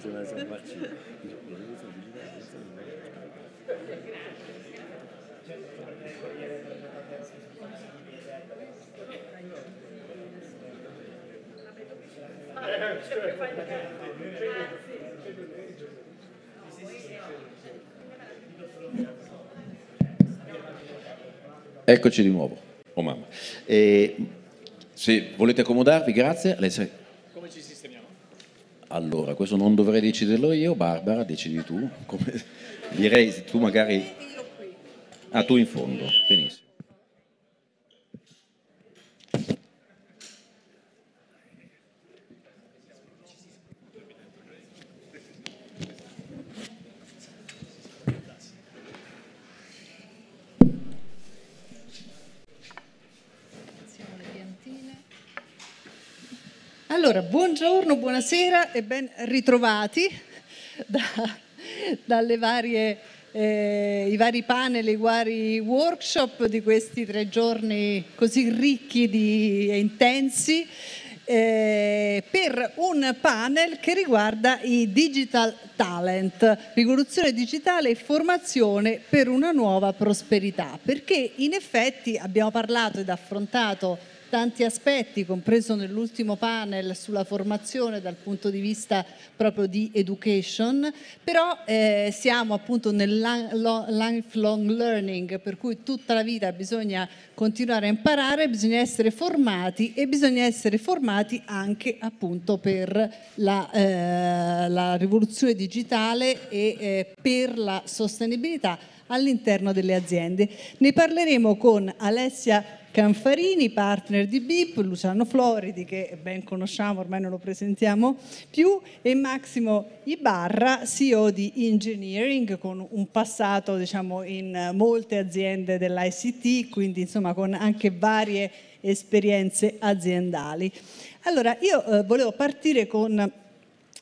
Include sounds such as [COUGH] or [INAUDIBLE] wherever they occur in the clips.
sono, sono marcito. Eccoci di nuovo, oh mamma. E se volete accomodarvi, grazie. Allora, questo non dovrei deciderlo io, Barbara, decidi tu. Come... Direi tu magari... Ah, tu in fondo, benissimo. Allora, buongiorno, buonasera e ben ritrovati da, dalle varie, eh, i vari panel, i vari workshop di questi tre giorni così ricchi di, e intensi eh, per un panel che riguarda i digital talent, rivoluzione digitale e formazione per una nuova prosperità, perché in effetti abbiamo parlato ed affrontato tanti aspetti, compreso nell'ultimo panel sulla formazione dal punto di vista proprio di education, però eh, siamo appunto nel lifelong learning, per cui tutta la vita bisogna continuare a imparare, bisogna essere formati e bisogna essere formati anche appunto per la, eh, la rivoluzione digitale e eh, per la sostenibilità all'interno delle aziende. Ne parleremo con Alessia Canfarini, partner di BIP, Luciano Floridi, che ben conosciamo, ormai non lo presentiamo più, e Massimo Ibarra, CEO di Engineering, con un passato diciamo, in molte aziende dell'ICT, quindi insomma con anche varie esperienze aziendali. Allora, io eh, volevo partire con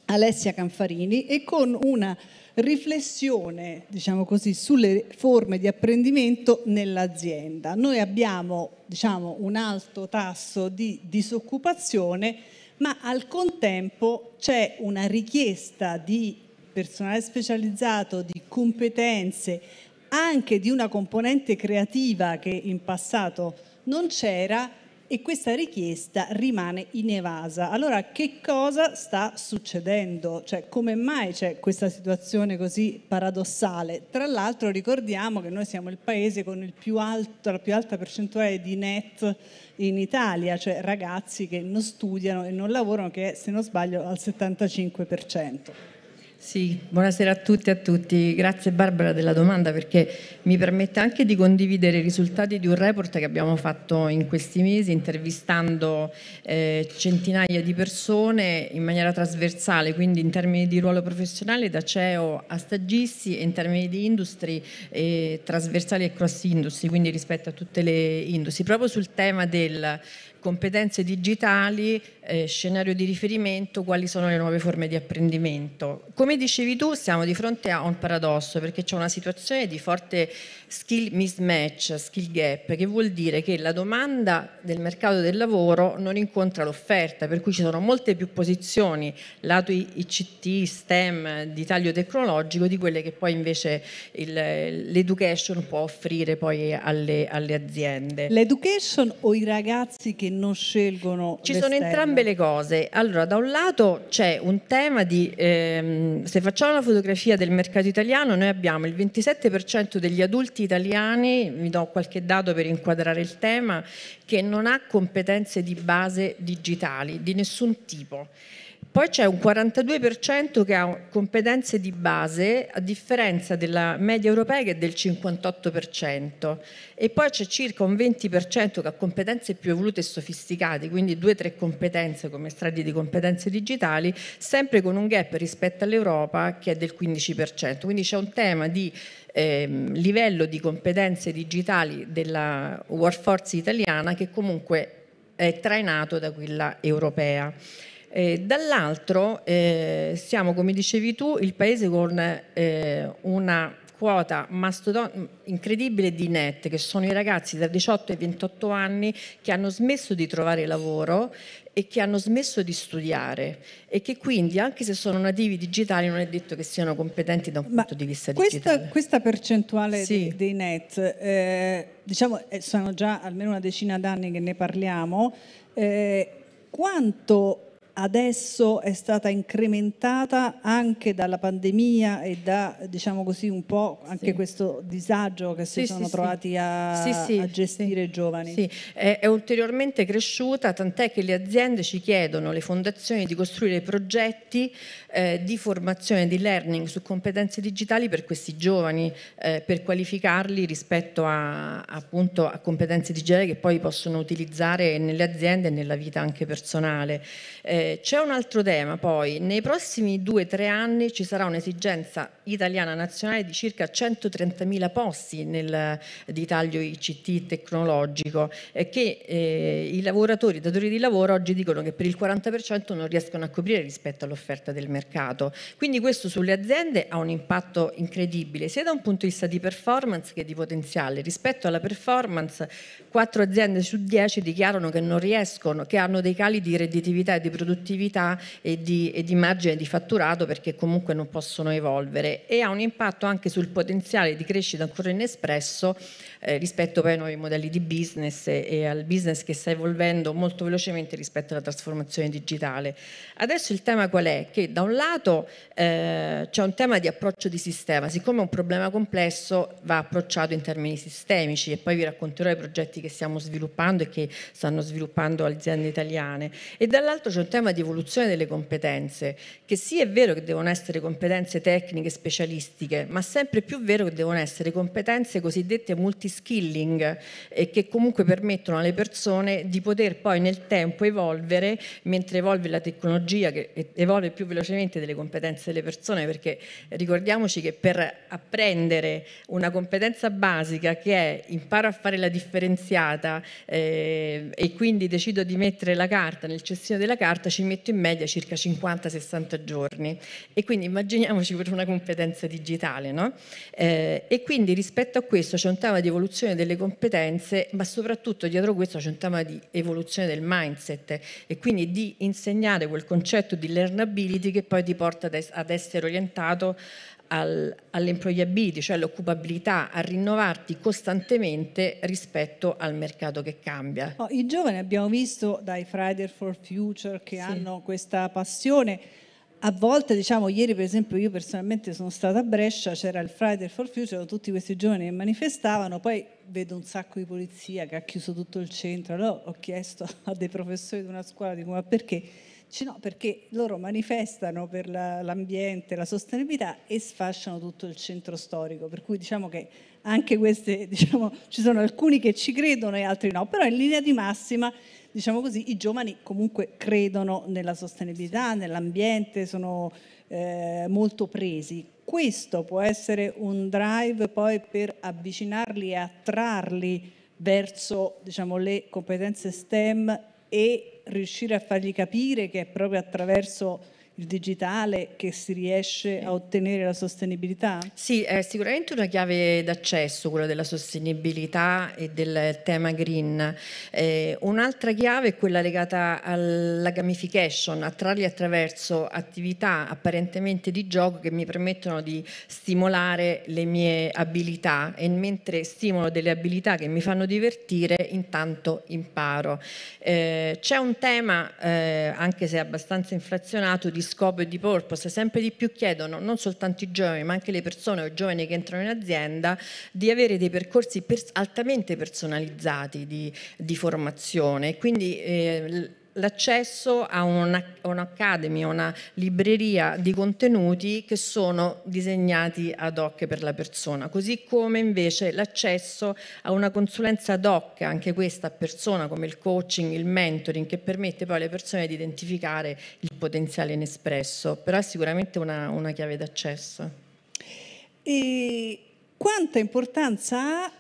Alessia Canfarini e con una riflessione, diciamo così, sulle forme di apprendimento nell'azienda. Noi abbiamo diciamo, un alto tasso di disoccupazione, ma al contempo c'è una richiesta di personale specializzato, di competenze, anche di una componente creativa che in passato non c'era e questa richiesta rimane inevasa. Allora che cosa sta succedendo? Cioè, come mai c'è questa situazione così paradossale? Tra l'altro ricordiamo che noi siamo il paese con il più alto, la più alta percentuale di net in Italia, cioè ragazzi che non studiano e non lavorano che è, se non sbaglio al 75%. Sì, buonasera a tutti e a tutti. Grazie Barbara della domanda perché mi permette anche di condividere i risultati di un report che abbiamo fatto in questi mesi intervistando eh, centinaia di persone in maniera trasversale, quindi in termini di ruolo professionale da CEO a stagisti e in termini di industry eh, trasversali e cross industry, quindi rispetto a tutte le industrie, proprio sul tema del competenze digitali eh, scenario di riferimento, quali sono le nuove forme di apprendimento. Come dicevi tu, siamo di fronte a un paradosso perché c'è una situazione di forte skill mismatch, skill gap, che vuol dire che la domanda del mercato del lavoro non incontra l'offerta, per cui ci sono molte più posizioni lato ICT, STEM, di taglio tecnologico di quelle che poi invece l'education può offrire poi alle, alle aziende. L'education o i ragazzi che non scelgono? Ci sono entrambe Entrambe le cose. Allora, da un lato c'è un tema di, ehm, se facciamo una fotografia del mercato italiano, noi abbiamo il 27% degli adulti italiani, vi do qualche dato per inquadrare il tema, che non ha competenze di base digitali di nessun tipo. Poi c'è un 42% che ha competenze di base, a differenza della media europea che è del 58%. E poi c'è circa un 20% che ha competenze più evolute e sofisticate, quindi due o tre competenze come strati di competenze digitali, sempre con un gap rispetto all'Europa che è del 15%. Quindi c'è un tema di eh, livello di competenze digitali della workforce italiana che comunque è trainato da quella europea. Eh, dall'altro eh, siamo, come dicevi tu, il paese con eh, una quota incredibile di net, che sono i ragazzi da 18 ai 28 anni che hanno smesso di trovare lavoro e che hanno smesso di studiare e che quindi anche se sono nativi digitali non è detto che siano competenti da un Ma punto di vista questa, digitale. Questa percentuale sì. dei net, eh, diciamo eh, sono già almeno una decina d'anni che ne parliamo, eh, quanto adesso è stata incrementata anche dalla pandemia e da diciamo così un po' anche sì. questo disagio che si sono sì, trovati a, a gestire i giovani. Sì, è, è ulteriormente cresciuta tant'è che le aziende ci chiedono, le fondazioni, di costruire progetti eh, di formazione, di learning su competenze digitali per questi giovani, eh, per qualificarli rispetto a, appunto, a competenze digitali che poi possono utilizzare nelle aziende e nella vita anche personale. Eh, c'è un altro tema poi, nei prossimi 2-3 anni ci sarà un'esigenza italiana nazionale di circa 130.000 posti nel, di taglio ICT tecnologico eh, che eh, i lavoratori, i datori di lavoro oggi dicono che per il 40% non riescono a coprire rispetto all'offerta del mercato. Quindi questo sulle aziende ha un impatto incredibile sia da un punto di vista di performance che di potenziale. Rispetto alla performance 4 aziende su 10 dichiarano che non riescono, che hanno dei cali di redditività e di produzione produttività e di, e di margine di fatturato perché comunque non possono evolvere e ha un impatto anche sul potenziale di crescita ancora inespresso eh, rispetto poi ai nuovi modelli di business e, e al business che sta evolvendo molto velocemente rispetto alla trasformazione digitale. Adesso il tema qual è? Che da un lato eh, c'è un tema di approccio di sistema, siccome è un problema complesso va approcciato in termini sistemici e poi vi racconterò i progetti che stiamo sviluppando e che stanno sviluppando aziende italiane e dall'altro c'è un tema tema di evoluzione delle competenze, che sì è vero che devono essere competenze tecniche, specialistiche, ma sempre più vero che devono essere competenze cosiddette multiskilling e eh, che comunque permettono alle persone di poter poi nel tempo evolvere, mentre evolve la tecnologia che evolve più velocemente delle competenze delle persone, perché ricordiamoci che per apprendere una competenza basica che è imparo a fare la differenziata eh, e quindi decido di mettere la carta nel cestino della carta ci metto in media circa 50-60 giorni e quindi immaginiamoci per una competenza digitale. No? Eh, e quindi rispetto a questo c'è un tema di evoluzione delle competenze, ma soprattutto dietro questo c'è un tema di evoluzione del mindset e quindi di insegnare quel concetto di learnability che poi ti porta ad essere orientato all'employability, cioè all'occupabilità, a rinnovarti costantemente rispetto al mercato che cambia. Oh, I giovani abbiamo visto dai Friday for Future che sì. hanno questa passione. A volte, diciamo, ieri per esempio io personalmente sono stata a Brescia, c'era il Friday for Future, tutti questi giovani che manifestavano, poi vedo un sacco di polizia che ha chiuso tutto il centro, allora ho chiesto a dei professori di una scuola, dico ma perché? Dice no, perché loro manifestano per la, l'ambiente, la sostenibilità e sfasciano tutto il centro storico, per cui diciamo che anche queste, [LAUGHS] diciamo, ci sono alcuni che ci credono e altri no, però in linea di massima, diciamo così, i giovani comunque credono nella sostenibilità, nell'ambiente, sono eh, molto presi. Questo può essere un drive poi per avvicinarli e attrarli verso diciamo, le competenze STEM e riuscire a fargli capire che è proprio attraverso il digitale che si riesce a ottenere la sostenibilità? Sì, è sicuramente una chiave d'accesso quella della sostenibilità e del tema green. Eh, un'altra chiave è quella legata alla gamification, attrarli attraverso attività apparentemente di gioco che mi permettono di stimolare le mie abilità e mentre stimolo delle abilità che mi fanno divertire, intanto imparo. Eh, c'è un tema, eh, anche se abbastanza inflazionato, di scopo e di purpose, sempre di più chiedono non soltanto i giovani ma anche le persone o i giovani che entrano in azienda di avere dei percorsi altamente personalizzati di, di formazione. Quindi eh, l'accesso a un'academy, a una libreria di contenuti che sono disegnati ad hoc per la persona, così come invece l'accesso a una consulenza ad hoc, anche questa a persona come il coaching, il mentoring, che permette poi alle persone di identificare il potenziale inespresso, però è sicuramente una, una chiave d'accesso. E quanta importanza ha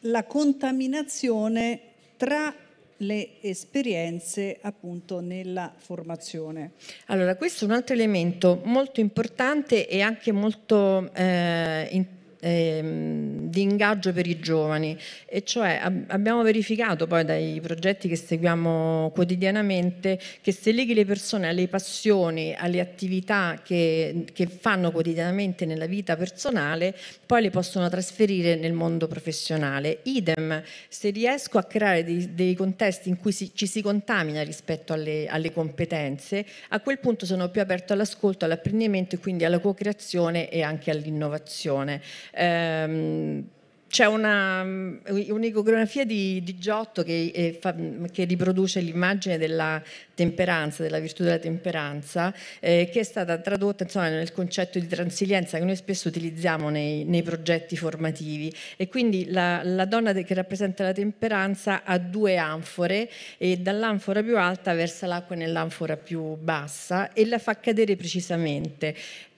la contaminazione tra le esperienze appunto nella formazione. Allora questo è un altro elemento molto importante e anche molto eh, interessante ehm, di ingaggio per i giovani e cioè ab abbiamo verificato poi dai progetti che seguiamo quotidianamente che se leghi le persone alle passioni, alle attività che, che fanno quotidianamente nella vita personale, poi le possono trasferire nel mondo professionale. Idem, se riesco a creare dei, dei contesti in cui si, ci si contamina rispetto alle, alle competenze, a quel punto sono più aperto all'ascolto, all'apprendimento e quindi alla co-creazione e anche all'innovazione. Ehm, c'è mm, un'icografia di, di, Giotto che, eh, fa, mm, che riproduce l'immagine della temperanza, della virtù della temperanza, eh, che è stata tradotta insomma, nel concetto di transilienza che noi spesso utilizziamo nei, nei progetti formativi. E quindi la, la, donna che rappresenta la temperanza ha due anfore e dall'anfora più alta versa l'acqua nell'anfora più bassa e la fa cadere precisamente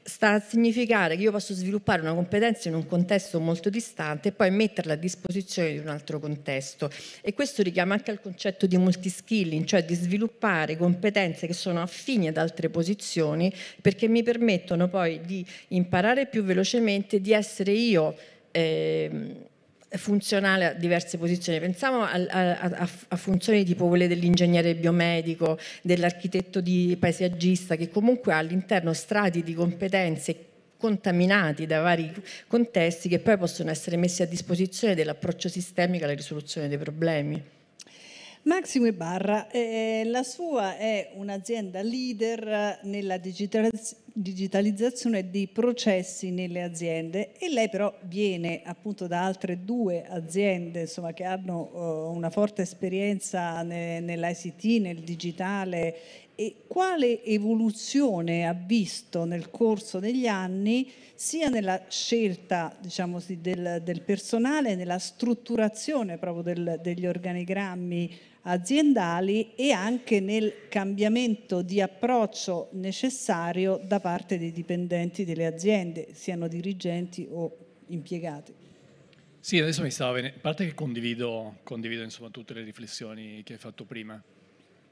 sta a significare che io posso sviluppare una competenza in un contesto molto distante e poi metterla a disposizione di un altro contesto. E questo richiama anche al concetto di multiskilling, cioè di sviluppare competenze che sono affini ad altre posizioni perché mi permettono poi di imparare più velocemente, di essere io. Eh, funzionale a diverse posizioni. Pensiamo a, a, a funzioni tipo quelle dell'ingegnere biomedico, dell'architetto di paesaggista, che comunque ha all'interno strati di competenze contaminati da vari contesti che poi possono essere messi a disposizione dell'approccio sistemico alla risoluzione dei problemi. Massimo Ibarra, eh, la sua è un'azienda leader nella digitalizzazione digitalizzazione dei processi nelle aziende e lei però viene appunto da altre due aziende insomma, che hanno eh, una forte esperienza nell'ICT, nel digitale e quale evoluzione ha visto nel corso degli anni sia nella scelta diciamo, del, del, personale, nella strutturazione proprio del, degli organigrammi aziendali e anche nel cambiamento di approccio necessario da parte dei dipendenti delle aziende, siano dirigenti o impiegati. Sì, adesso mi stava venendo, a parte che condivido, condivido insomma, tutte le riflessioni che hai fatto prima,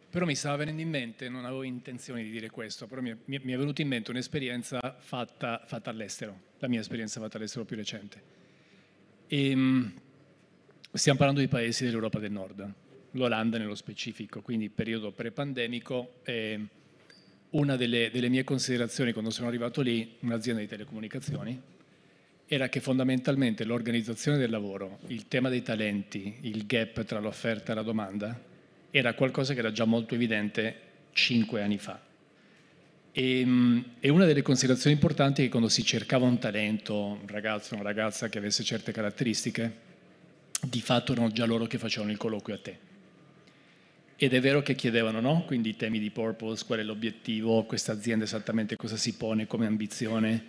però mi stava venendo in mente, non avevo intenzione di dire questo, però mi è, mi è venuta in mente un'esperienza fatta, fatta, all'estero, la mia esperienza fatta all'estero più recente. E, ehm, stiamo parlando di paesi dell'Europa del Nord, l'Olanda nello specifico, quindi periodo pre-pandemico. Eh, una delle, delle, mie considerazioni quando sono arrivato lì, un'azienda di telecomunicazioni, era che fondamentalmente l'organizzazione del lavoro, il tema dei talenti, il gap tra l'offerta e la domanda, era qualcosa che era già molto evidente cinque anni fa. E, ehm, e una delle considerazioni importanti è che quando si cercava un talento, un ragazzo, una ragazza che avesse certe caratteristiche, di fatto erano già loro che facevano il colloquio a te ed è vero che chiedevano, no? Quindi i temi di purpose, qual è l'obiettivo, questa azienda esattamente cosa si pone come ambizione.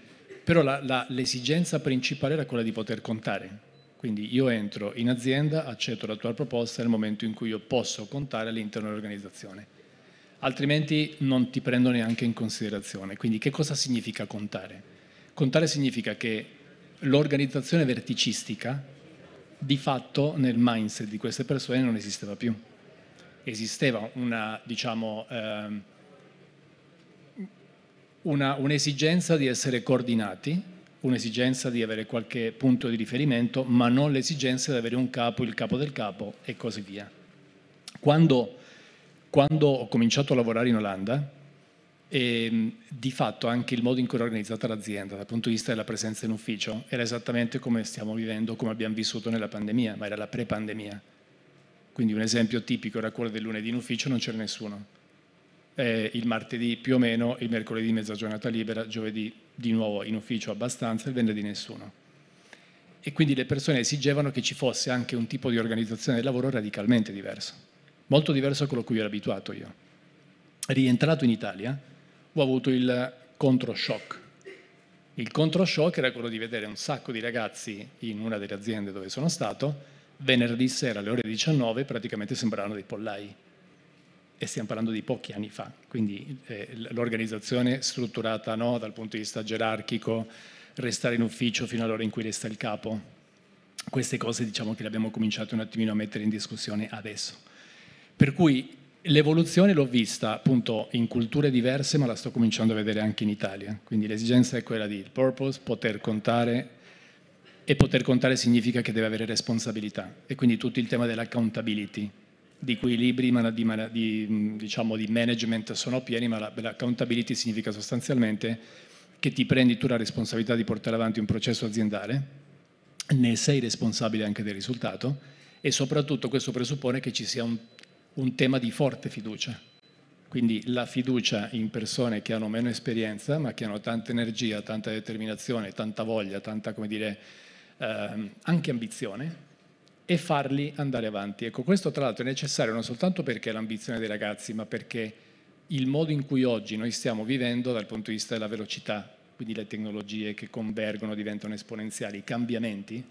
Però la, la, l'esigenza principale era quella di poter contare. Quindi io entro in azienda, accetto la tua proposta nel momento in cui io posso contare all'interno dell'organizzazione. Altrimenti non ti prendo neanche in considerazione. Quindi che cosa significa contare? Contare significa che l'organizzazione verticistica di fatto nel mindset di queste persone non esisteva più esisteva una, diciamo, ehm, una, un'esigenza di essere coordinati, un'esigenza di avere qualche punto di riferimento, ma non l'esigenza di avere un capo, il capo del capo e così via. Quando, quando ho cominciato a lavorare in Olanda, e, ehm, di fatto anche il modo in cui era organizzata l'azienda dal punto di vista della presenza in ufficio era esattamente come stiamo vivendo, come abbiamo vissuto nella pandemia, ma era la pre-pandemia quindi un esempio tipico era quello del lunedì in ufficio, non c'era nessuno. Eh, il martedì più o meno, il mercoledì mezza giornata libera, giovedì di nuovo in ufficio abbastanza, il venerdì nessuno. E quindi le persone esigevano che ci fosse anche un tipo di organizzazione del lavoro radicalmente diverso, molto diverso da quello a cui ero abituato io. Rientrato in Italia ho avuto il controshock. Il controshock era quello di vedere un sacco di ragazzi in una delle aziende dove sono stato venerdì sera alle ore 19 praticamente sembrano dei pollai e stiamo parlando di pochi anni fa, quindi eh, l'organizzazione strutturata no, dal punto di vista gerarchico, restare in ufficio fino all'ora in cui resta il capo, queste cose diciamo che le abbiamo cominciato un attimino a mettere in discussione adesso. Per cui l'evoluzione l'ho vista appunto in culture diverse, ma la sto cominciando a vedere anche in Italia. Quindi l'esigenza è quella di purpose, poter contare e poter contare significa che deve avere responsabilità e quindi tutto il tema dell'accountability di cui i libri di, di, diciamo, di management sono pieni, ma l'accountability significa sostanzialmente che ti prendi tu la responsabilità di portare avanti un processo aziendale, ne sei responsabile anche del risultato e soprattutto questo presuppone che ci sia un, un tema di forte fiducia. Quindi la fiducia in persone che hanno meno esperienza ma che hanno tanta energia, tanta determinazione, tanta voglia, tanta come dire, eh, anche ambizione e farli andare avanti. Ecco, questo tra l'altro è necessario non soltanto perché è l'ambizione dei ragazzi, ma perché il modo in cui oggi noi stiamo vivendo dal punto di vista della velocità, quindi le tecnologie che convergono, diventano esponenziali, i cambiamenti,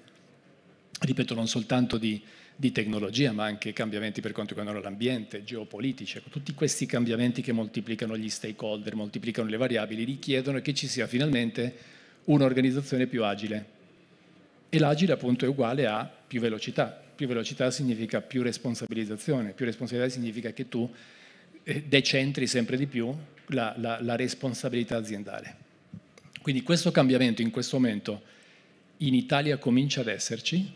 ripeto, non soltanto di, di tecnologia, ma anche cambiamenti per quanto riguarda l'ambiente, geopolitici, ecco, tutti questi cambiamenti che moltiplicano gli stakeholder, moltiplicano le variabili, richiedono che ci sia finalmente un'organizzazione più agile, e l'agile appunto è uguale a più velocità. Più velocità significa più responsabilizzazione, più responsabilità significa che tu eh, decentri sempre di più la, la, la responsabilità aziendale. Quindi questo cambiamento in questo momento in Italia comincia ad esserci,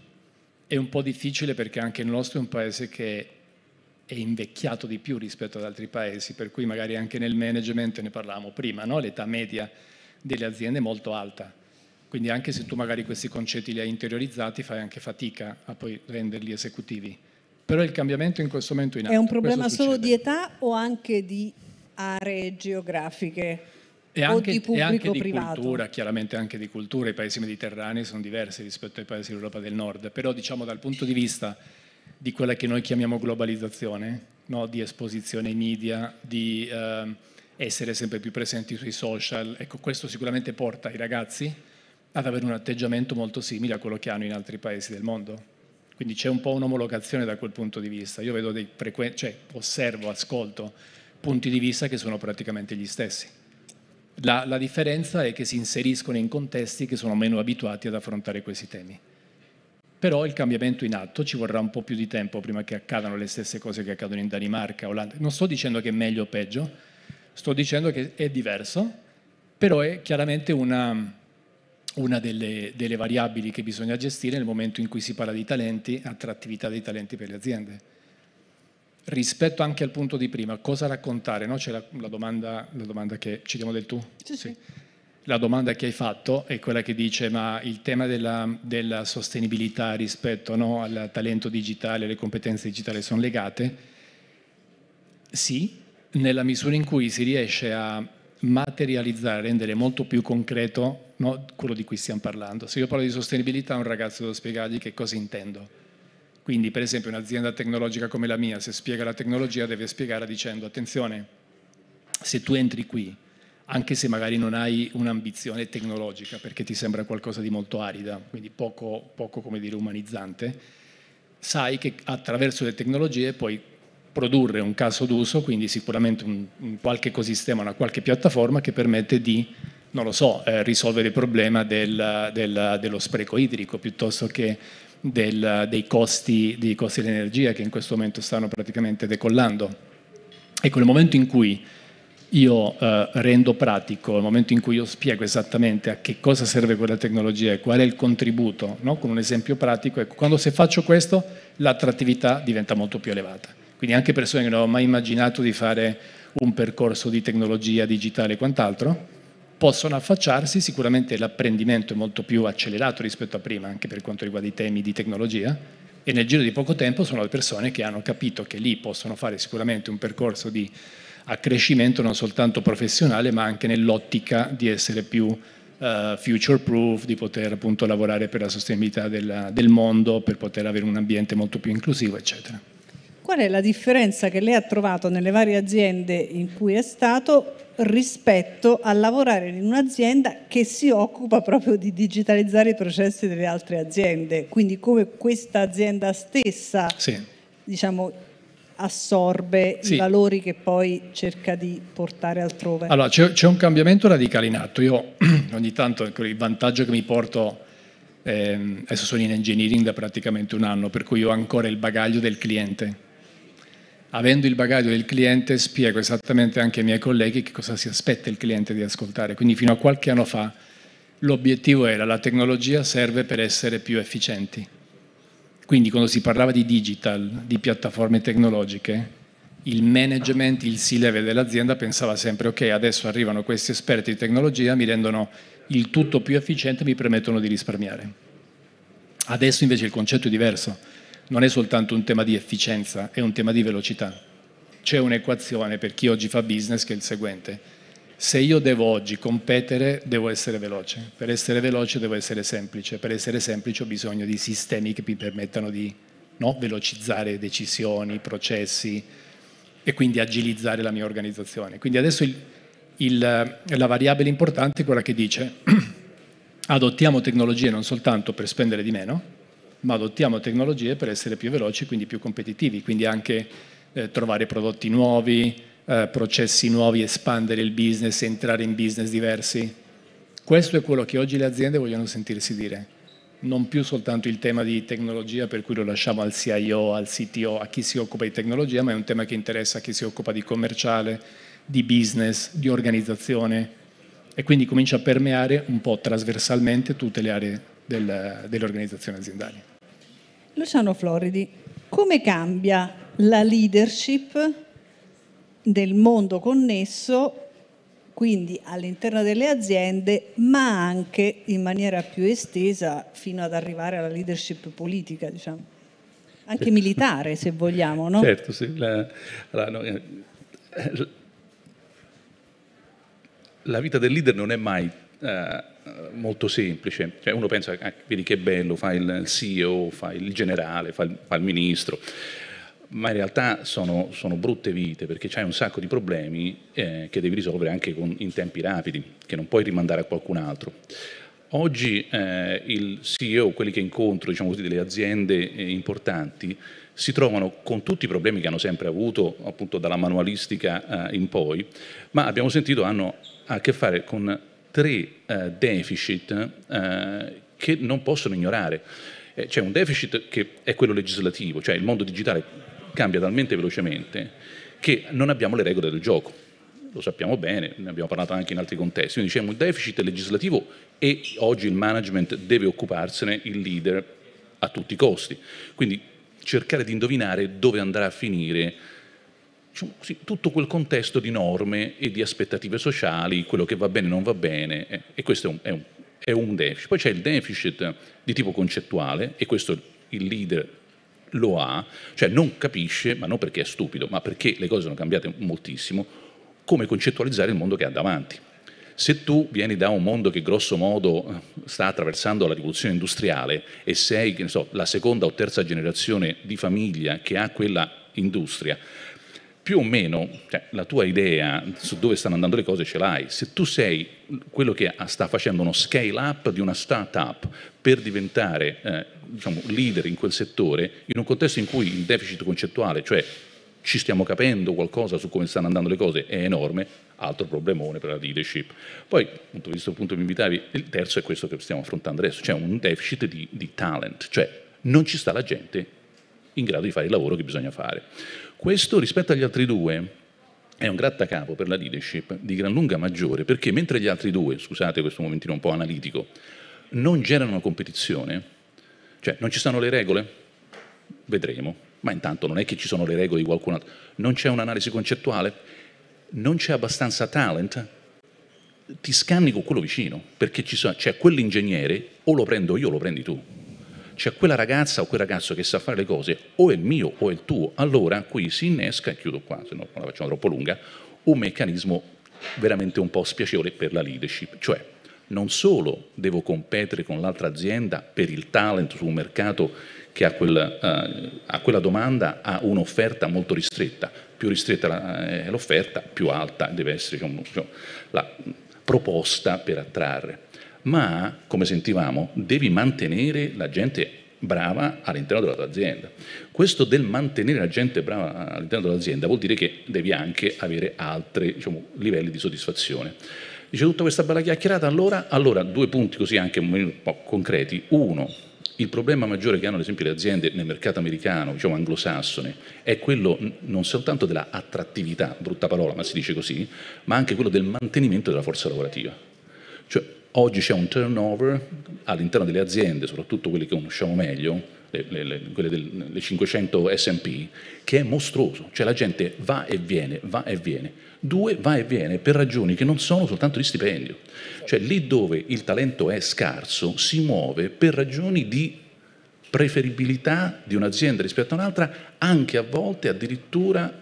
è un po' difficile perché anche il nostro è un paese che è invecchiato di più rispetto ad altri paesi, per cui magari anche nel management ne parlavamo prima, no? l'età media delle aziende è molto alta. Quindi anche se tu magari questi concetti li hai interiorizzati, fai anche fatica a poi renderli esecutivi. Però il cambiamento in questo momento in atto. È un problema solo di età o anche di aree geografiche? E anche, di anche di cultura, chiaramente anche di cultura, i paesi mediterranei sono diversi rispetto ai paesi dell'Europa del Nord, però diciamo dal punto di vista di quella che noi chiamiamo globalizzazione, no? di esposizione ai media, di eh, essere sempre più presenti sui social, ecco questo sicuramente porta i ragazzi ad avere un atteggiamento molto simile a quello che hanno in altri paesi del mondo. Quindi c'è un po' un'omologazione da quel punto di vista. Io vedo dei frequenti, cioè, osservo, ascolto punti di vista che sono praticamente gli stessi. La, la differenza è che si inseriscono in contesti che sono meno abituati ad affrontare questi temi. Però il cambiamento in atto ci vorrà un po' più di tempo prima che accadano le stesse cose che accadono in Danimarca, Olanda. Non sto dicendo che è meglio o peggio, sto dicendo che è diverso, però è chiaramente una, una delle, delle variabili che bisogna gestire nel momento in cui si parla di talenti, attrattività dei talenti per le aziende rispetto anche al punto di prima, cosa raccontare? No? C'è la, la, domanda, la, domanda, che ci diamo del tu? Sì, sì. La domanda che hai fatto è quella che dice ma il tema della, della sostenibilità rispetto no, al talento digitale, le competenze digitali sono legate? Sì, nella misura in cui si riesce a materializzare, rendere molto più concreto no, quello di cui stiamo parlando. Se io parlo di sostenibilità un ragazzo devo spiegargli che cosa intendo. Quindi per esempio un'azienda tecnologica come la mia, se spiega la tecnologia deve spiegare dicendo attenzione, se tu entri qui, anche se magari non hai un'ambizione tecnologica perché ti sembra qualcosa di molto arida, quindi poco, poco come dire umanizzante, sai che attraverso le tecnologie puoi produrre un caso d'uso, quindi sicuramente un, un qualche ecosistema, una qualche piattaforma che permette di non lo so, eh, risolvere il problema del, del, dello spreco idrico piuttosto che del, dei, costi, dei, costi, dell'energia che in questo momento stanno praticamente decollando. Ecco, nel momento in cui io eh, rendo pratico, nel momento in cui io spiego esattamente a che cosa serve quella tecnologia e qual è il contributo, no? con un esempio pratico, ecco, quando se faccio questo l'attrattività diventa molto più elevata quindi anche persone che non avevano mai immaginato di fare un percorso di tecnologia digitale e quant'altro, possono affacciarsi, sicuramente l'apprendimento è molto più accelerato rispetto a prima, anche per quanto riguarda i temi di tecnologia, e nel giro di poco tempo sono le persone che hanno capito che lì possono fare sicuramente un percorso di accrescimento non soltanto professionale, ma anche nell'ottica di essere più Uh, eh, future proof, di poter appunto lavorare per la sostenibilità della, del mondo, per poter avere un ambiente molto più inclusivo, eccetera qual è la differenza che lei ha trovato nelle varie aziende in cui è stato rispetto a lavorare in un'azienda che si occupa proprio di digitalizzare i processi delle altre aziende, quindi come questa azienda stessa sì. diciamo, assorbe sì. i valori che poi cerca di portare altrove. Allora, c'è, c'è un cambiamento radicale in atto. Io [CLEARS THROAT] ogni tanto ecco, il vantaggio che mi porto eh, adesso sono in engineering da praticamente un anno, per cui ho ancora il bagaglio del cliente avendo il bagaglio del cliente spiego esattamente anche ai miei colleghi che cosa si aspetta il cliente di ascoltare. Quindi fino a qualche anno fa l'obiettivo era la tecnologia serve per essere più efficienti. Quindi quando si parlava di digital, di piattaforme tecnologiche, il management, il C-level dell'azienda pensava sempre ok, adesso arrivano questi esperti di tecnologia, mi rendono il tutto più efficiente, e mi permettono di risparmiare. Adesso invece il concetto è diverso non è soltanto un tema di efficienza, è un tema di velocità. C'è un'equazione per chi oggi fa business che è il seguente. Se io devo oggi competere, devo essere veloce. Per essere veloce devo essere semplice. Per essere semplice ho bisogno di sistemi che mi permettano di no, velocizzare decisioni, processi e quindi agilizzare la mia organizzazione. Quindi adesso il, il, la variabile importante è quella che dice [CLEARS THROAT] adottiamo tecnologie non soltanto per spendere di meno, ma adottiamo tecnologie per essere più veloci, quindi più competitivi, quindi anche eh, trovare prodotti nuovi, eh, processi nuovi, espandere il business, entrare in business diversi. Questo è quello che oggi le aziende vogliono sentirsi dire, non più soltanto il tema di tecnologia per cui lo lasciamo al CIO, al CTO, a chi si occupa di tecnologia, ma è un tema che interessa a chi si occupa di commerciale, di business, di organizzazione e quindi comincia a permeare un po' trasversalmente tutte le aree del, delle organizzazioni aziendali. Luciano Floridi, come cambia la leadership del mondo connesso, quindi all'interno delle aziende, ma anche in maniera più estesa fino ad arrivare alla leadership politica, diciamo. anche certo. militare se vogliamo. No? Certo, sì. La, la, no, eh, la, vita del leader non è mai... Uh, eh, molto semplice. Cioè uno pensa, ah, vedi che bello, fa il CEO, fa il generale, fa il, fa il ministro, ma in realtà sono, sono brutte vite perché c'hai un sacco di problemi eh, che devi risolvere anche con, in tempi rapidi, che non puoi rimandare a qualcun altro. Oggi eh, il CEO, quelli che incontro, diciamo così, delle aziende eh, importanti, si trovano con tutti i problemi che hanno sempre avuto, appunto dalla manualistica eh, in poi, ma abbiamo sentito hanno a che fare con tre eh, deficit eh, che non possono ignorare. Eh, c'è un deficit che è quello legislativo, cioè il mondo digitale cambia talmente velocemente che non abbiamo le regole del gioco. Lo sappiamo bene, ne abbiamo parlato anche in altri contesti. Quindi c'è un deficit legislativo e oggi il management deve occuparsene, il leader, a tutti i costi. Quindi cercare di indovinare dove andrà a finire diciamo così, tutto quel contesto di norme e di aspettative sociali, quello che va bene e non va bene, e questo è un, è, un, è un, deficit. Poi c'è il deficit di tipo concettuale, e questo il leader lo ha, cioè non capisce, ma non perché è stupido, ma perché le cose sono cambiate moltissimo, come concettualizzare il mondo che ha davanti. Se tu vieni da un mondo che grosso modo eh, sta attraversando la rivoluzione industriale e sei so, la seconda o terza generazione di famiglia che ha quella industria, più o meno cioè, la tua idea su dove stanno andando le cose ce l'hai. Se tu sei quello che sta facendo uno scale up di una startup per diventare eh, diciamo, leader in quel settore, in un contesto in cui il deficit concettuale, cioè ci stiamo capendo qualcosa su come stanno andando le cose, è enorme, altro problemone per la leadership. Poi, appunto, visto appunto mi invitavi, il terzo è questo che stiamo affrontando adesso, cioè un deficit di, di talent, cioè non ci sta la gente in grado di fare il lavoro che bisogna fare. Questo rispetto agli altri due è un grattacapo per la leadership di gran lunga maggiore, perché mentre gli altri due, scusate questo momentino un po' analitico, non generano competizione, cioè non ci stanno le regole, vedremo, ma intanto non è che ci sono le regole di qualcun altro, non c'è un'analisi concettuale, non c'è abbastanza talent, ti scanni con quello vicino, perché c'è cioè, quell'ingegnere, o lo prendo io o lo prendi tu. Cioè quella ragazza o quel ragazzo che sa fare le cose o è il mio o è il tuo, allora qui si innesca, e chiudo qua, se no la facciamo troppo lunga, un meccanismo veramente un po' spiacevole per la leadership. Cioè non solo devo competere con l'altra azienda per il talent su un mercato che a, quel, uh, eh, a quella domanda ha un'offerta molto ristretta, più ristretta eh, è l'offerta, più alta deve essere diciamo, la proposta per attrarre ma come sentivamo devi mantenere la gente brava all'interno della tua azienda. Questo del mantenere la gente brava all'interno dell'azienda vuol dire che devi anche avere altri diciamo, livelli di soddisfazione. Dice tutta questa bella chiacchierata, allora, allora due punti così anche un po' concreti. Uno, il problema maggiore che hanno ad esempio le aziende nel mercato americano, diciamo anglosassone, è quello non soltanto della attrattività, brutta parola ma si dice così, ma anche quello del mantenimento della forza lavorativa. Cioè Oggi c'è un turnover all'interno delle aziende, soprattutto quelle che conosciamo meglio, le, le, quelle delle 500 SP, che è mostruoso, cioè la gente va e viene, va e viene. Due, va e viene per ragioni che non sono soltanto di stipendio, cioè lì dove il talento è scarso si muove per ragioni di preferibilità di un'azienda rispetto a un'altra, anche a volte addirittura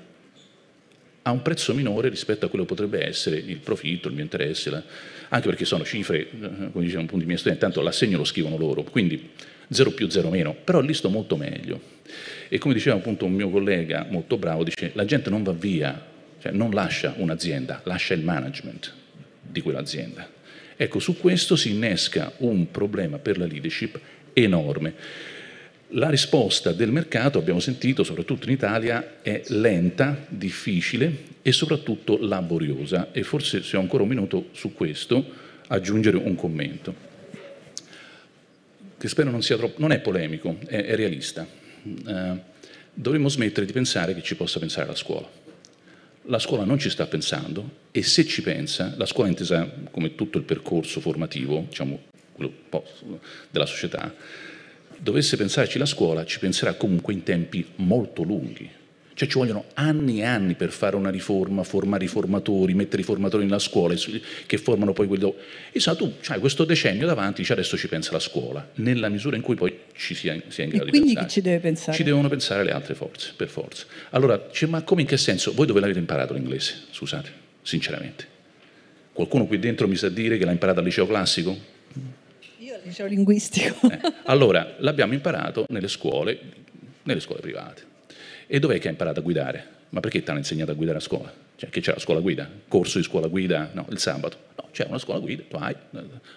a un prezzo minore rispetto a quello che potrebbe essere il profitto, il mio interesse. La, anche perché sono cifre, eh, come dicevano appunto i miei studenti, tanto l'assegno lo scrivono loro, quindi 0 più 0 meno, però lì sto molto meglio. E come diceva appunto un mio collega molto bravo, dice la gente non va via, cioè non lascia un'azienda, lascia il management di quell'azienda. Ecco, su questo si innesca un problema per la leadership enorme. La risposta del mercato, abbiamo sentito, soprattutto in Italia, è lenta, difficile e soprattutto laboriosa e forse se ho ancora un minuto su questo aggiungere un commento, che spero non sia troppo, non è polemico, è, è realista. Eh, dovremmo smettere di pensare che ci possa pensare la scuola. La scuola non ci sta pensando e se ci pensa, la scuola intesa come tutto il percorso formativo, diciamo quello della società, dovesse pensarci la scuola, ci penserà comunque in tempi molto lunghi. Cioè ci vogliono anni e anni per fare una riforma, formare i formatori, mettere i formatori nella scuola che formano poi quello. Insomma, tu hai questo decennio davanti, dici cioè, adesso ci pensa la scuola, nella misura in cui poi ci sia, sia in grado e di quindi pensare. Quindi chi ci deve pensare? Ci devono pensare le altre forze, per forza. Allora, cioè, ma come in che senso? Voi dove l'avete imparato l'inglese? Scusate, sinceramente. Qualcuno qui dentro mi sa dire che l'ha imparato al liceo classico? liceo linguistico. Eh. Allora, l'abbiamo imparato nelle scuole, nelle scuole private. E dov'è che hai imparato a guidare? Ma perché ti hanno insegnato a guidare a scuola? Cioè, che c'è la scuola guida? Corso di scuola guida? No, il sabato. No, c'è una scuola guida, tu hai.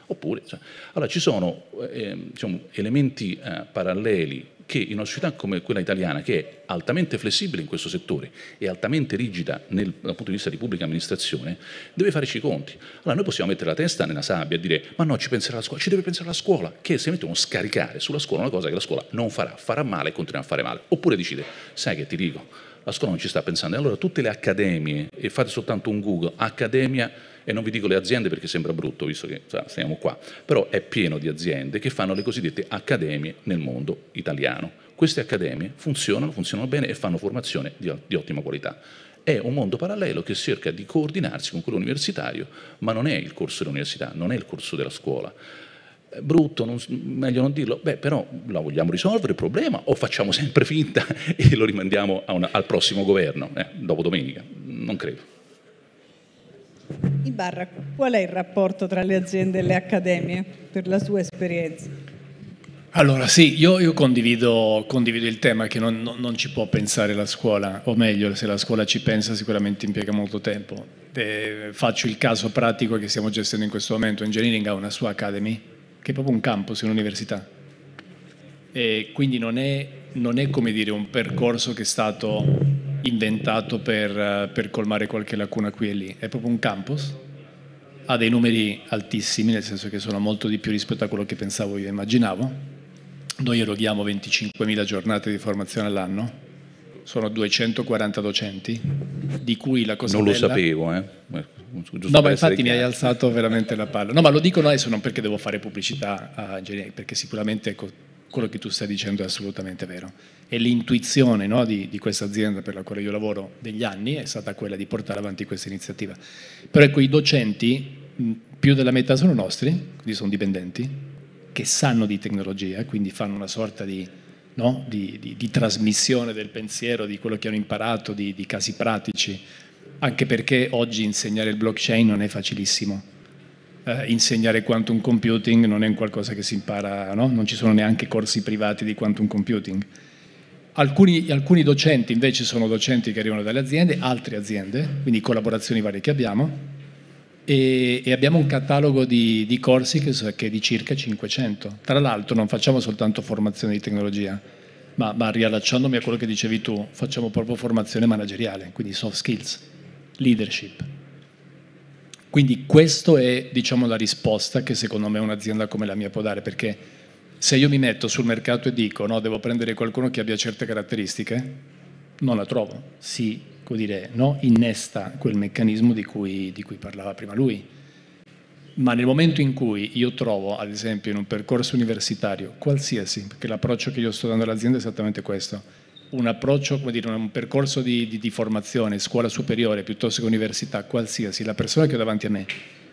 Oppure... Cioè. Allora, ci sono eh, diciamo, elementi eh, paralleli che in una società come quella italiana, che è altamente flessibile in questo settore e altamente rigida nel, dal punto di vista di pubblica amministrazione, deve farci i conti. Allora noi possiamo mettere la testa nella sabbia e dire ma no, ci penserà la scuola, ci deve pensare la scuola, che se mettono scaricare sulla scuola una cosa che la scuola non farà, farà male e continuerà a fare male. Oppure decide, sai che ti dico, la scuola non ci sta pensando. E allora tutte le accademie, e fate soltanto un Google, accademia e non vi dico le aziende perché sembra brutto, visto che sa, siamo qua, però è pieno di aziende che fanno le cosiddette accademie nel mondo italiano. Queste accademie funzionano, funzionano bene e fanno formazione di, di ottima qualità è un mondo parallelo che cerca di coordinarsi con quello universitario, ma non è il corso dell'università, non è il corso della scuola. È brutto, non, meglio non dirlo, beh però la vogliamo risolvere il problema o facciamo sempre [LAUGHS] finta e lo rimandiamo una, al prossimo governo, eh, dopo domenica? Non credo. Ibarra, qual è il rapporto tra le aziende e le accademie per la sua esperienza? Allora sì, io, io condivido, condivido, il tema che non, non, non, ci può pensare la scuola, o meglio, se la scuola ci pensa sicuramente impiega molto tempo. Eh, faccio il caso pratico che stiamo gestendo in questo momento, Engineering ha una sua Academy, che è proprio un campus, un'università. E quindi non è, non è come dire un percorso che è stato inventato per, eh, per, colmare qualche lacuna qui e lì, è proprio un campus, ha dei numeri altissimi, nel senso che sono molto di più rispetto a quello che pensavo io immaginavo. Noi eroghiamo 25.000 giornate di formazione all'anno, sono 240 docenti, di cui la cosa non bella... Non lo sapevo, eh? no, ma infatti mi hai alzato veramente la palla. No, ma lo dico adesso non perché devo fare pubblicità a ingegneri, perché sicuramente quello che tu stai dicendo è assolutamente vero e l'intuizione no, di, di questa azienda per la quale io lavoro degli anni è stata quella di portare avanti questa iniziativa. Però ecco, i docenti, più della metà sono nostri, quindi sono dipendenti, che sanno di tecnologia, quindi fanno una sorta di, no, di, di trasmissione del pensiero, di quello che hanno imparato, di casi pratici, anche perché oggi insegnare il blockchain non è facilissimo. Eh, insegnare quantum computing non è un qualcosa che si impara, no? non ci sono neanche corsi privati di quantum computing. Alcuni, alcuni, docenti invece sono docenti che arrivano dalle aziende, altre aziende, quindi collaborazioni varie che abbiamo, e, e abbiamo un catalogo di, di corsi che, che, è di circa 500. Tra l'altro non facciamo soltanto formazione di tecnologia, ma, ma riallacciandomi a quello che dicevi tu, facciamo proprio formazione manageriale, quindi soft skills, leadership. Quindi questa è diciamo, la risposta che secondo me un'azienda come la mia può dare, perché se io mi metto sul mercato e dico no, devo prendere qualcuno che abbia certe caratteristiche, non la trovo. Si come dire, no, innesta quel meccanismo di cui, di cui parlava prima lui. Ma nel momento in cui io trovo, ad esempio, in un percorso universitario, qualsiasi, perché l'approccio che io sto dando all'azienda è esattamente questo, un approccio, come dire, un percorso di, di, di formazione, scuola superiore piuttosto che università, qualsiasi, la persona che ho davanti a me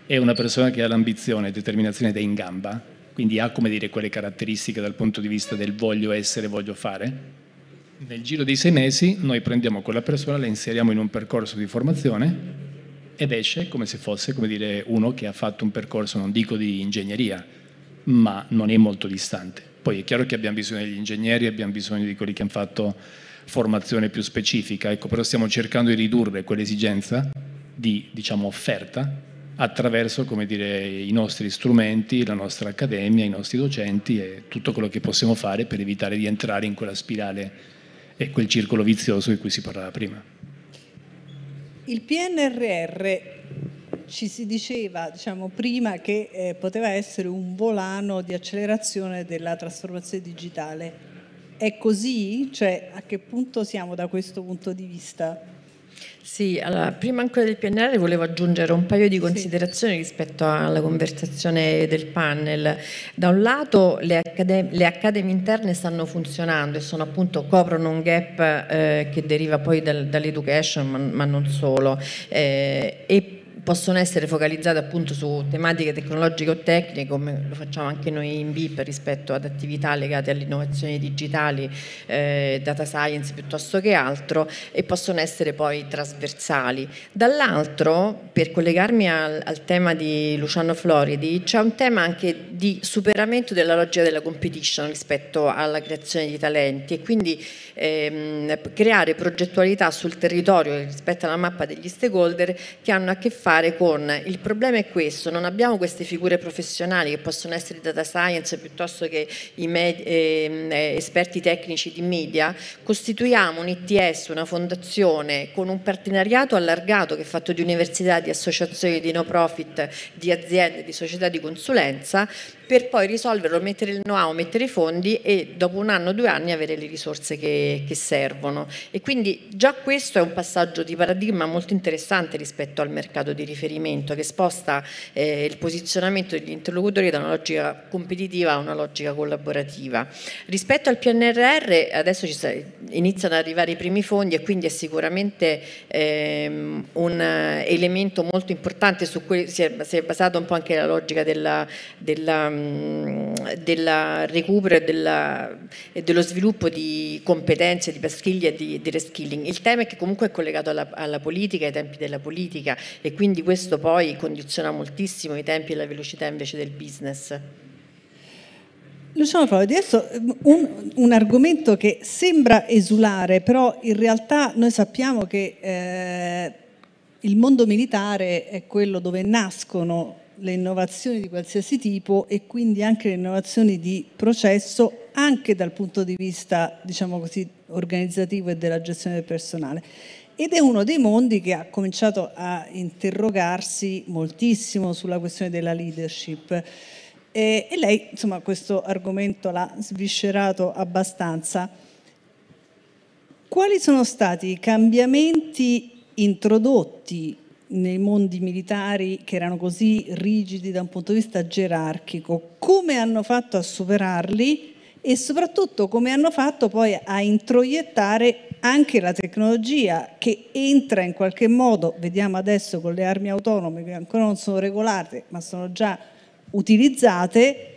è una persona che ha l'ambizione, determinazione ed è in gamba, quindi ha, come dire, quelle caratteristiche dal punto di vista del voglio essere, voglio fare. Nel giro dei sei mesi noi prendiamo quella persona, la inseriamo in un percorso di formazione ed esce come se fosse, come dire, uno che ha fatto un percorso, non dico di ingegneria, ma non è molto distante. Poi è chiaro che abbiamo bisogno degli ingegneri, abbiamo bisogno di quelli che hanno fatto formazione più specifica, ecco, però stiamo cercando di ridurre quell'esigenza di diciamo, offerta attraverso dire, i nostri strumenti, la nostra accademia, i nostri docenti e tutto quello che possiamo fare per evitare di entrare in quella spirale e quel circolo vizioso di cui si parlava prima. Il PNRR ci si diceva diciamo, prima che eh, poteva essere un volano di accelerazione della trasformazione digitale. È così? Cioè, a che punto siamo da questo punto di vista? Sì, allora, prima ancora del PNR volevo aggiungere un paio di considerazioni sì. rispetto alla conversazione del panel. Da un lato le, accadem le accademie interne stanno funzionando e sono, appunto, coprono un gap eh, che deriva poi dal, dall'education, ma, ma, non solo. Eh, possono essere focalizzate appunto su tematiche tecnologiche o tecniche, come lo facciamo anche noi in BIP rispetto ad attività legate all'innovazione digitale, eh, data science piuttosto che altro, e possono essere poi trasversali. Dall'altro, per collegarmi al, al tema di Luciano Floridi, c'è un tema anche di superamento della logica della competition rispetto alla creazione di talenti e quindi ehm, creare progettualità sul territorio rispetto alla mappa degli stakeholder che hanno a che fare fare con il problema è questo, non abbiamo queste figure professionali che possono essere data science piuttosto che med- ehm, eh, esperti tecnici di media, costituiamo un ITS, una fondazione con un partenariato allargato che è fatto di università, di associazioni di no profit, di aziende, di società di consulenza per poi risolverlo, mettere il know-how, mettere i fondi e dopo un anno, due anni avere le risorse che, che servono. E quindi già questo è un passaggio di paradigma molto interessante rispetto al mercato di riferimento che sposta eh, il posizionamento degli interlocutori da una logica competitiva a una logica collaborativa. Rispetto al PNRR adesso iniziano ad arrivare i primi fondi e quindi è sicuramente ehm, un elemento molto importante su cui si è, si è basata un po' anche la logica della, della Ehm, della recupero e, della, e, dello sviluppo di competenze, di paschiglie e di, di, reskilling. Il tema è che comunque è collegato alla, alla, politica, ai tempi della politica e quindi questo poi condiziona moltissimo i tempi e la velocità invece del business. Luciano Paolo, adesso ehm, un, un, argomento che sembra esulare, però in realtà noi sappiamo che eh, il mondo militare è quello dove nascono le innovazioni di qualsiasi tipo e quindi anche le innovazioni di processo anche dal punto di vista diciamo così, organizzativo e della gestione del personale. Ed è uno dei mondi che ha cominciato a interrogarsi moltissimo sulla questione della leadership. E, e lei, insomma, questo argomento l'ha sviscerato abbastanza. Quali sono stati i cambiamenti introdotti nei mondi militari che erano così rigidi da un punto di vista gerarchico, come hanno fatto a superarli e soprattutto come hanno fatto poi a introiettare anche la tecnologia che entra in qualche modo, vediamo adesso con le armi autonome che ancora non sono regolate ma sono già utilizzate,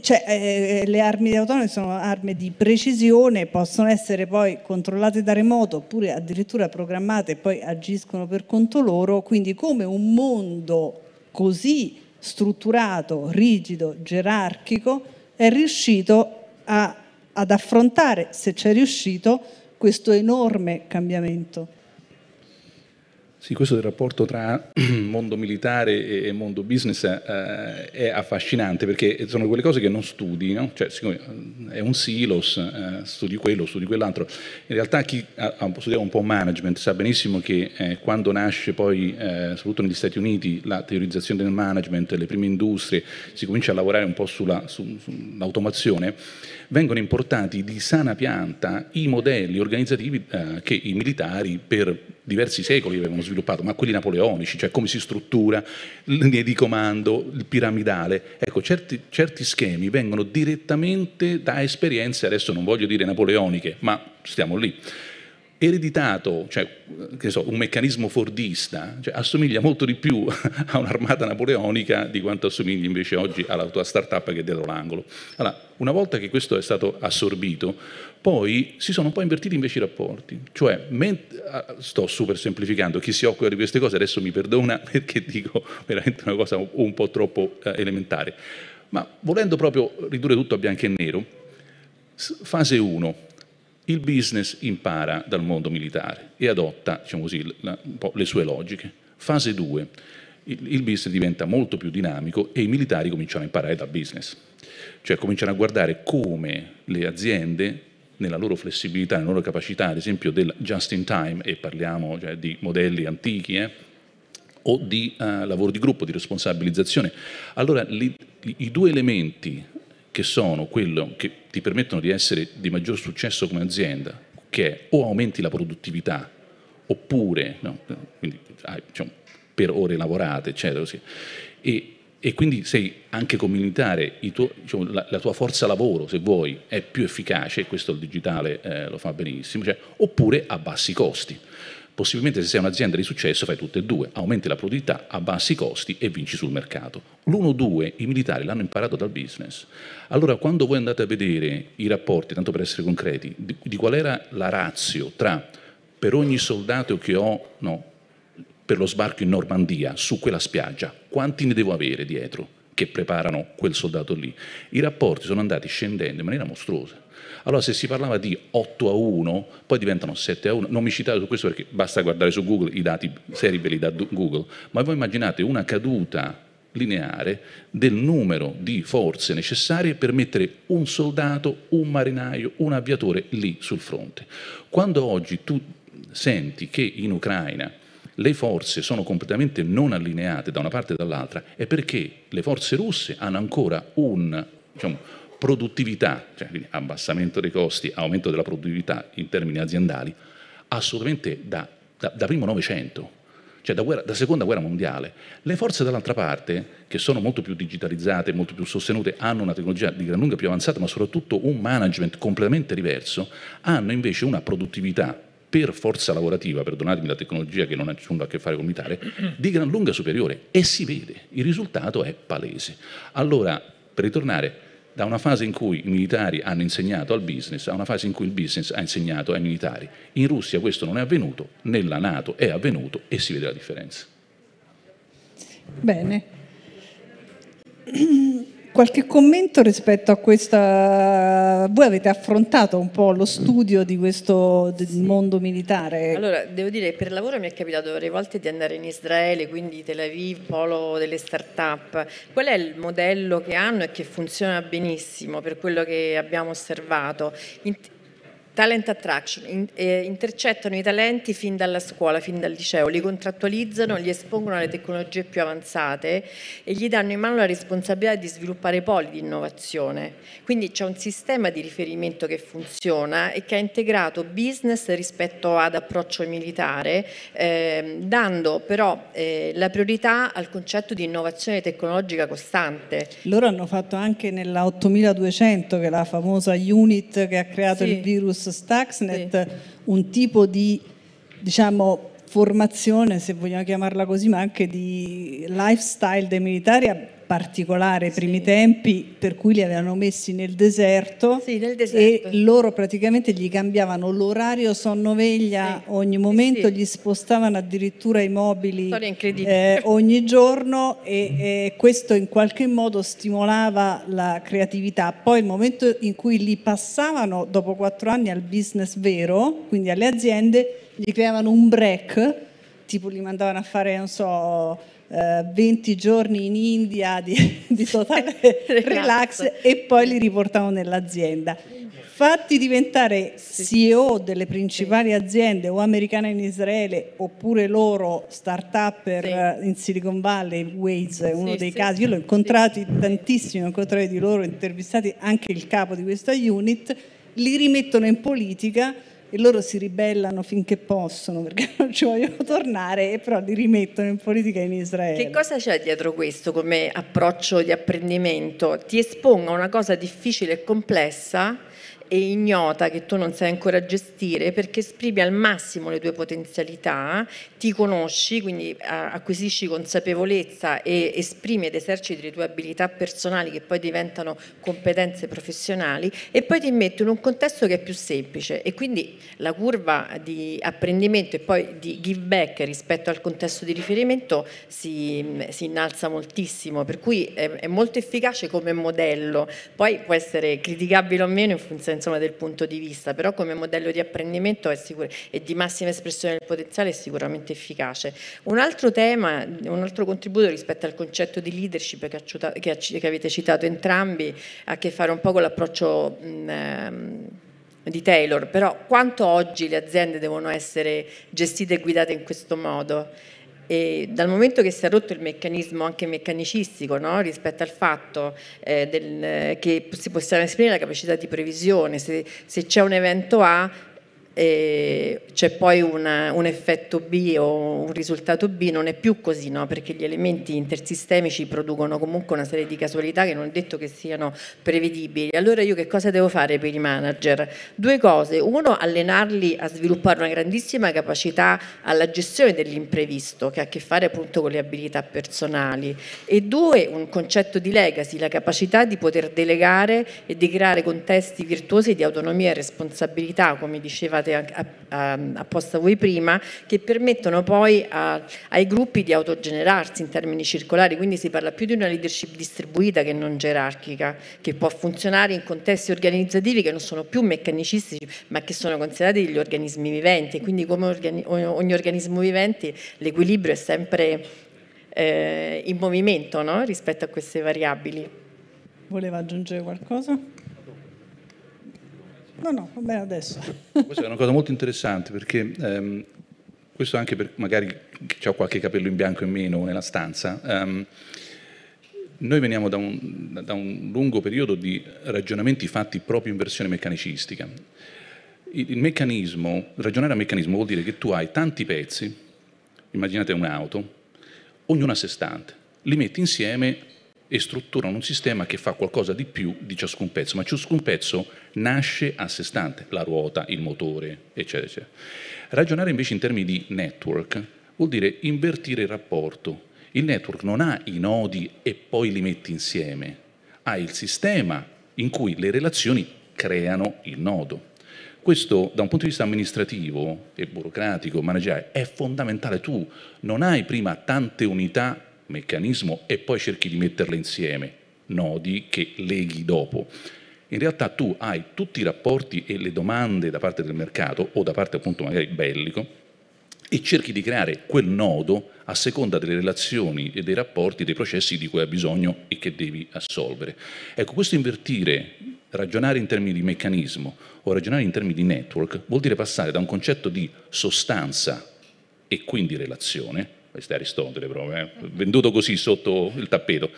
cioè, eh, eh, le armi autonome sono armi di precisione, possono essere poi controllate da remoto oppure addirittura programmate e poi agiscono per conto loro, quindi come un mondo così strutturato, rigido, gerarchico è riuscito a, ad affrontare, se c'è riuscito, questo enorme cambiamento. Sì, questo del rapporto tra [CLEARS THROAT] mondo militare e mondo business eh, è affascinante perché sono quelle cose che non studi, no? cioè, siccome eh, è un silos, eh, studi quello, studi quell'altro. In realtà chi ha studiato un po' management sa benissimo che eh, quando nasce poi, eh, soprattutto negli Stati Uniti, la teorizzazione del management, le prime industrie, si comincia a lavorare un po' sulla, su, sull'automazione, vengono importati di sana pianta i modelli organizzativi eh, che i militari per diversi secoli avevano sviluppato, ma quelli napoleonici, cioè come si struttura, linee di comando, il piramidale. Ecco, certi, certi schemi vengono direttamente da esperienze, adesso non voglio dire napoleoniche, ma stiamo lì ereditato, cioè, so, un meccanismo fordista, cioè, assomiglia molto di più [LAUGHS] a un'armata napoleonica di quanto assomigli invece oggi alla tua startup che è dietro l'angolo. Allora, una volta che questo è stato assorbito, poi si sono un po' invertiti invece i rapporti, cioè ah, sto super semplificando, chi si occupa di queste cose adesso mi perdona [LAUGHS] perché dico veramente una cosa un po' troppo eh, elementare, ma volendo proprio ridurre tutto a bianco e nero, fase 1, il business impara dal mondo militare e adotta diciamo così, la, le sue logiche. Fase 2, il, il, business diventa molto più dinamico e i militari cominciano a imparare dal business, cioè cominciano a guardare come le aziende nella loro flessibilità, nella loro capacità, ad esempio del just in time, e parliamo cioè, di modelli antichi, eh, o di eh, lavoro di gruppo, di responsabilizzazione. Allora li, i due elementi che sono quello che ti permettono di essere di maggior successo come azienda, che è o aumenti la produttività, oppure no, quindi, diciamo, per ore lavorate, eccetera, così. E, e quindi sei anche comunitare, tuo, diciamo, la, la, tua forza lavoro, se vuoi, è più efficace, questo il digitale eh, lo fa benissimo, cioè, oppure a bassi costi. Possibilmente se sei un'azienda di successo fai tutte e due, aumenti la produttività, abbassi i costi e vinci sul mercato. L'uno o due i militari l'hanno imparato dal business. Allora quando voi andate a vedere i rapporti, tanto per essere concreti, di, di qual era la razio tra per ogni soldato che ho no, per lo sbarco in Normandia su quella spiaggia, quanti ne devo avere dietro che preparano quel soldato lì? I rapporti sono andati scendendo in maniera mostruosa. Allora se si parlava di 8 a 1, poi diventano 7 a 1. Non mi citate su questo perché basta guardare su Google, i dati seri ve li dà Google, ma voi immaginate una caduta lineare del numero di forze necessarie per mettere un soldato, un marinaio, un avviatore lì sul fronte. Quando oggi tu senti che in Ucraina le forze sono completamente non allineate da una parte e dall'altra, è perché le forze russe hanno ancora un, diciamo, produttività, cioè abbassamento dei costi, aumento della produttività in termini aziendali, assolutamente da, da, da primo Novecento, cioè da, guerra, da, seconda guerra mondiale. Le forze dall'altra parte, che sono molto più digitalizzate, molto più sostenute, hanno una tecnologia di gran lunga più avanzata, ma soprattutto un management completamente diverso, hanno invece una produttività per forza lavorativa, perdonatemi la tecnologia che non ha nulla a che fare con il militare, di gran lunga superiore e si vede, il risultato è palese. Allora, per ritornare, da una fase in cui i militari hanno insegnato al business a una fase in cui il business ha insegnato ai militari. In Russia questo non è avvenuto, nella Nato è avvenuto e si vede la differenza. Bene. Qualche commento rispetto a questa... Voi avete affrontato un po' lo studio di questo sì. mondo militare. Allora, devo dire che per lavoro mi è capitato varie volte di andare in Israele, quindi Tel Aviv, polo delle start-up. Qual è il modello che hanno e che funziona benissimo per quello che abbiamo osservato? In Talent Attraction, in, eh, intercettano i talenti fin dalla scuola, fin dal liceo, li contrattualizzano, li espongono alle tecnologie più avanzate e gli danno in mano la responsabilità di sviluppare poli di innovazione. Quindi c'è un sistema di riferimento che funziona e che ha integrato business rispetto ad approccio militare, eh, dando però eh, la priorità al concetto di innovazione tecnologica costante. Loro hanno fatto anche nella 8200, che è la famosa unit che ha creato sì. il virus attraverso Stuxnet sì. un tipo di diciamo, formazione, se vogliamo chiamarla così, ma anche di lifestyle dei militari particolare ai primi sì. tempi per cui li avevano messi nel deserto, sì, nel deserto, e loro praticamente gli cambiavano l'orario sonno-veglia sì. ogni eh momento, gli spostavano addirittura i mobili eh, ogni giorno e eh, questo in qualche modo stimolava la creatività. Poi il momento in cui li passavano dopo quattro anni al business vero, quindi alle aziende, gli creavano un break, tipo li mandavano a fare, non so, 20 eh, giorni in India di, [LAUGHS] di totale [LAUGHS] relax e poi li riportavo nell'azienda. Fatti diventare CEO delle principali aziende o americane in Israele oppure loro start up in Silicon Valley, Waze è uno dei casi, io l'ho incontrato tantissimi, ho incontrato di loro, intervistati anche il capo di questa unit, li rimettono in politica e loro si ribellano finché possono perché [LAUGHS] non ci vogliono tornare e però li rimettono in politica in Israele. Che cosa c'è dietro questo come approccio di apprendimento? Ti espongo a una cosa difficile e complessa e ignota che tu non sai ancora gestire perché esprimi al massimo le tue potenzialità, ti conosci, quindi eh, acquisisci consapevolezza e esprimi ed eserciti le tue abilità personali che poi diventano competenze professionali e poi ti metti in un contesto che è più semplice e quindi la curva di apprendimento e poi di give back rispetto al contesto di riferimento si, mm, si innalza moltissimo, per cui è, è molto efficace come modello, poi può essere criticabile o meno in funzione insomma, del punto di vista, però come modello di apprendimento sicuro, e di massima espressione del potenziale è sicuramente efficace. Un altro tema, un altro contributo rispetto al concetto di leadership che, che avete citato entrambi ha a che fare un po' con l'approccio ehm, di Taylor, però quanto oggi le aziende devono essere gestite e guidate in questo modo? E dal momento che si è rotto il meccanismo anche meccanicistico no? rispetto al fatto eh, del, eh, che si possa esprimere la capacità di previsione, se, se c'è un evento A e c'è poi una, un effetto B o un risultato B, non è più così, no? perché gli elementi intersistemici producono comunque una serie di casualità che non è detto che siano prevedibili. Allora io che cosa devo fare per i manager? Due cose, uno allenarli a sviluppare una grandissima capacità alla gestione dell'imprevisto, che ha a che fare appunto con le abilità personali, e due un concetto di legacy, la capacità di poter delegare e di creare contesti virtuosi di autonomia e responsabilità, come dicevate citate apposta voi prima, che permettono poi a, ai gruppi di autogenerarsi in termini circolari, quindi si parla più di una leadership distribuita che non gerarchica, che può funzionare in contesti organizzativi che non sono più meccanicistici, ma che sono considerati degli organismi viventi, e quindi come organi ogni organismo vivente l'equilibrio è sempre eh, in movimento no? rispetto a queste variabili. Voleva aggiungere qualcosa? No, no, va bene adesso. [LAUGHS] Questa è una cosa molto interessante perché ehm, questo anche per magari ho qualche capello in bianco in meno nella stanza. Ehm, noi veniamo da un, da un, lungo periodo di ragionamenti fatti proprio in versione meccanicistica. Il, il meccanismo, ragionare a meccanismo vuol dire che tu hai tanti pezzi, immaginate un'auto, ognuno a sé stante, li metti insieme e strutturano un sistema che fa qualcosa di più di ciascun pezzo, ma ciascun pezzo nasce a sé stante, la ruota, il motore, eccetera, eccetera. Ragionare invece in termini di network vuol dire invertire il rapporto. Il network non ha i nodi e poi li metti insieme, ha il sistema in cui le relazioni creano il nodo. Questo da un punto di vista amministrativo e burocratico, manageriale, è fondamentale. Tu non hai prima tante unità meccanismo e poi cerchi di metterle insieme, nodi che leghi dopo. In realtà tu hai tutti i rapporti e le domande da parte del mercato o da parte appunto magari bellico e cerchi di creare quel nodo a seconda delle relazioni e dei rapporti, dei processi di cui hai bisogno e che devi assolvere. Ecco, questo invertire, ragionare in termini di meccanismo o ragionare in termini di network vuol dire passare da un concetto di sostanza e quindi relazione questo è Aristotele proprio, eh? venduto così sotto il tappeto,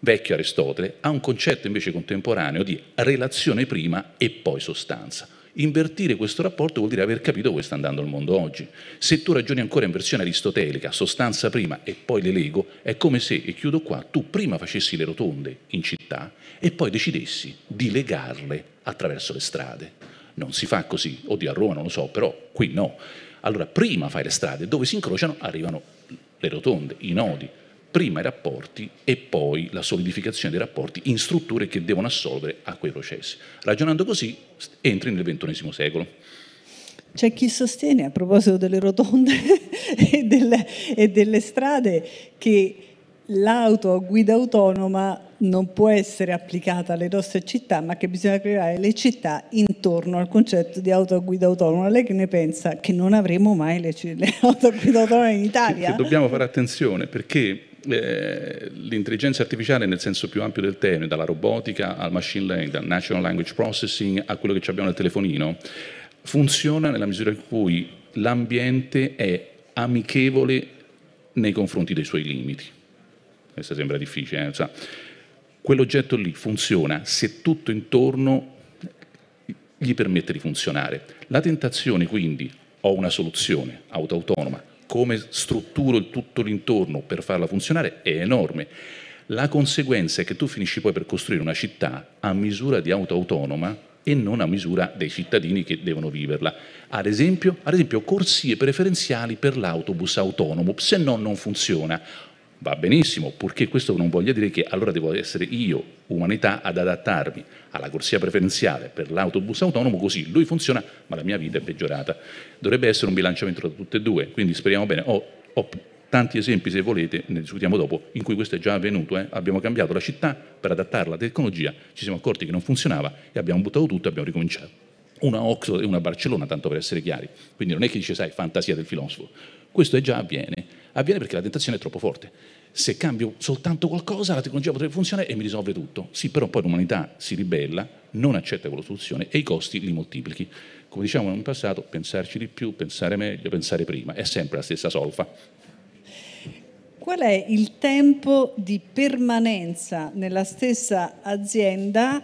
vecchio Aristotele, ha un concetto invece contemporaneo di relazione prima e poi sostanza. Invertire questo rapporto vuol dire aver capito come sta andando il mondo oggi. Se tu ragioni ancora in versione aristotelica, sostanza prima e poi le lego, è come se, e chiudo qua, tu prima facessi le rotonde in città e poi decidessi di legarle attraverso le strade. Non si fa così, o di a Roma non lo so, però qui no allora prima fai le strade, dove si incrociano arrivano le rotonde, i nodi, prima i rapporti e poi la solidificazione dei rapporti in strutture che devono assolvere a quei processi. Ragionando così entri nel XXI secolo. C'è chi sostiene, a proposito delle rotonde [LAUGHS] e, delle, e delle strade, che l'auto a guida autonoma non può essere applicata alle nostre città, ma che bisogna creare le città intorno al concetto di auto a guida autonoma. Lei che ne pensa? Che non avremo mai le, le [LAUGHS] auto a guida autonoma in Italia? Che dobbiamo fare attenzione perché eh, l'intelligenza artificiale nel senso più ampio del termine, dalla robotica al machine learning, dal natural language processing a quello che abbiamo nel telefonino, funziona nella misura in cui l'ambiente è amichevole nei confronti dei suoi limiti questa sembra difficile, eh? cioè, quell'oggetto lì funziona se tutto intorno gli permette di funzionare. La tentazione quindi, ho una soluzione auto-autonoma, come strutturo il tutto l'intorno per farla funzionare è enorme. La conseguenza è che tu finisci poi per costruire una città a misura di auto autonoma e non a misura dei cittadini che devono viverla. Ad esempio, ad esempio corsie preferenziali per l'autobus autonomo, se no non funziona va benissimo, purché questo non voglia dire che allora devo essere io, umanità, ad adattarmi alla corsia preferenziale per l'autobus autonomo, così lui funziona, ma la mia vita è peggiorata. Dovrebbe essere un bilanciamento tra tutte e due, quindi speriamo bene. Ho, ho tanti esempi, se volete, ne discutiamo dopo, in cui questo è già avvenuto. Eh? Abbiamo cambiato la città per adattarla alla tecnologia, ci siamo accorti che non funzionava e abbiamo buttato tutto e abbiamo ricominciato. Una Oxford e una Barcellona, tanto per essere chiari. Quindi non è che dice, sai, fantasia del filosofo. Questo è già avviene Avviene perché la tentazione è troppo forte. Se cambio soltanto qualcosa, la tecnologia potrebbe funzionare e mi risolve tutto. Sì, però poi l'umanità si ribella, non accetta quella soluzione e i costi li moltiplichi. Come diciamo in passato, pensarci di più, pensare meglio, pensare prima, è sempre la stessa solfa. Qual è il tempo di permanenza nella stessa azienda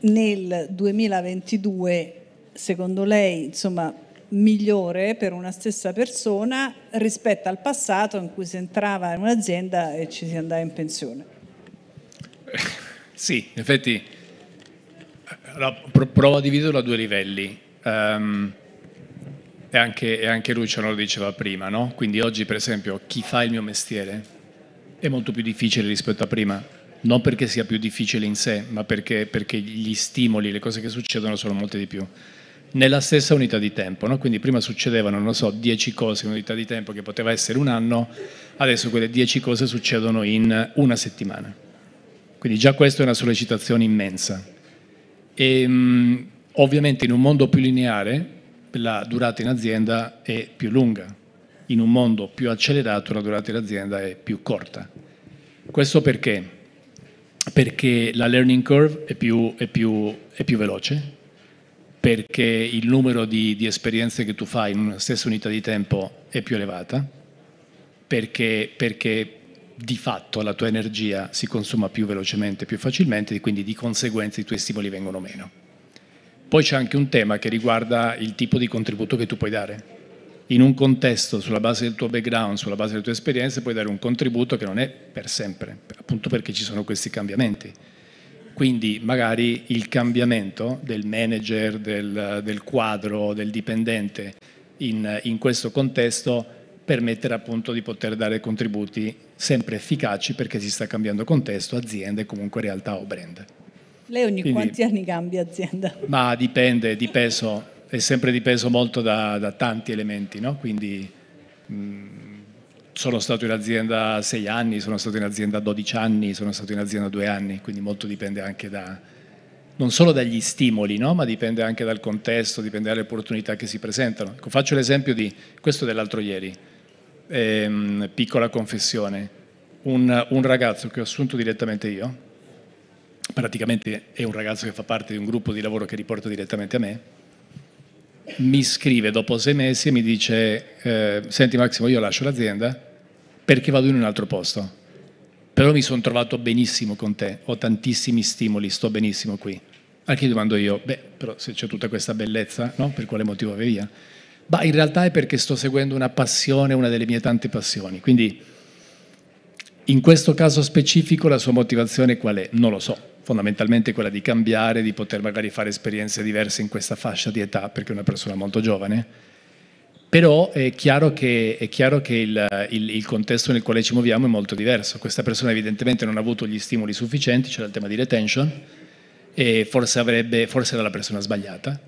nel 2022? Secondo lei, insomma, migliore per una stessa persona rispetto al passato in cui si entrava in un'azienda e ci si andava in pensione. [LAUGHS] Sì, in effetti provo a dividerlo a due livelli. Um, e, anche, e anche Luciano lo diceva prima, no? Quindi oggi, per esempio, chi fa il mio mestiere è molto più difficile rispetto a prima. Non perché sia più difficile in sé, ma perché, perché gli stimoli, le cose che succedono sono molte di più nella stessa unità di tempo. No? Quindi prima succedevano, non so, 10 cose in unità di tempo che poteva essere un anno, adesso quelle 10 cose succedono in una settimana. Quindi già questa è una sollecitazione immensa. E, ehm, mh, ovviamente in un mondo più lineare la durata in azienda è più lunga, in un mondo più accelerato la durata in azienda è più corta. Questo perché? Perché la learning curve è più, è più, è più veloce, perché il numero di, di esperienze che tu fai in una stessa unità di tempo è più elevata, perché, perché di fatto la tua energia si consuma più velocemente, più facilmente e quindi di conseguenza i tuoi stimoli vengono meno. Poi c'è anche un tema che riguarda il tipo di contributo che tu puoi dare. In un contesto, sulla base del tuo background, sulla base delle tue esperienze, puoi dare un contributo che non è per sempre, appunto perché ci sono questi cambiamenti. Quindi magari il cambiamento del manager, del, del quadro, del dipendente in, in questo contesto permetterà appunto di poter dare contributi sempre efficaci perché si sta cambiando contesto, aziende, comunque realtà o brand. Lei ogni Quindi, quanti anni cambia azienda? Ma dipende, di peso, è sempre di peso molto da, da tanti elementi, no? Quindi mh, mm, sono stato in azienda sei anni, sono stato in azienda 12 anni, sono stato in azienda due anni, quindi molto dipende anche da, non solo dagli stimoli, no? ma dipende anche dal contesto, dipende dalle opportunità che si presentano. Ecco, faccio l'esempio di questo dell'altro ieri, ehm, piccola confessione, un, un, ragazzo che ho assunto direttamente io, praticamente è un ragazzo che fa parte di un gruppo di lavoro che riporta direttamente a me, mi scrive dopo sei mesi e mi dice, eh, senti Massimo, io lascio l'azienda, perché vado in un altro posto. Però mi sono trovato benissimo con te, ho tantissimi stimoli, sto benissimo qui. A chi domando io, beh, però se c'è tutta questa bellezza, no? Per quale motivo vai via? Ma in realtà è perché sto seguendo una passione, una delle mie tante passioni. Quindi in questo caso specifico la sua motivazione qual è? Non lo so. Fondamentalmente quella di cambiare, di poter magari fare esperienze diverse in questa fascia di età, perché è una persona molto giovane però è chiaro che, è chiaro che il, il, il, contesto nel quale ci muoviamo è molto diverso. Questa persona evidentemente non ha avuto gli stimoli sufficienti, c'era il tema di retention, e forse, avrebbe, forse era la persona sbagliata,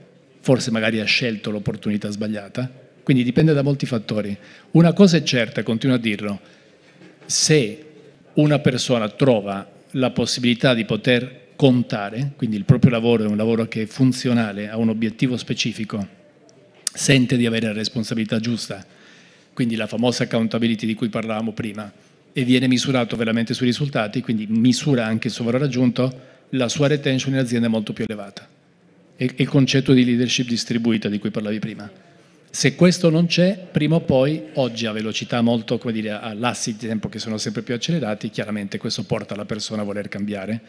forse magari ha scelto l'opportunità sbagliata, quindi dipende da molti fattori. Una cosa è certa, continuo a dirlo, se una persona trova la possibilità di poter contare, quindi il proprio lavoro è un lavoro che è funzionale a un obiettivo specifico, sente di avere la responsabilità giusta, quindi la famosa accountability di cui parlavamo prima, e viene misurato veramente sui risultati, quindi misura anche il suo valore aggiunto, la sua retention in azienda è molto più elevata. E il concetto di leadership distribuita di cui parlavi prima. Se questo non c'è, prima o poi, oggi a velocità molto, come dire, a lassi di tempo che sono sempre più accelerati, chiaramente questo porta la persona a voler cambiare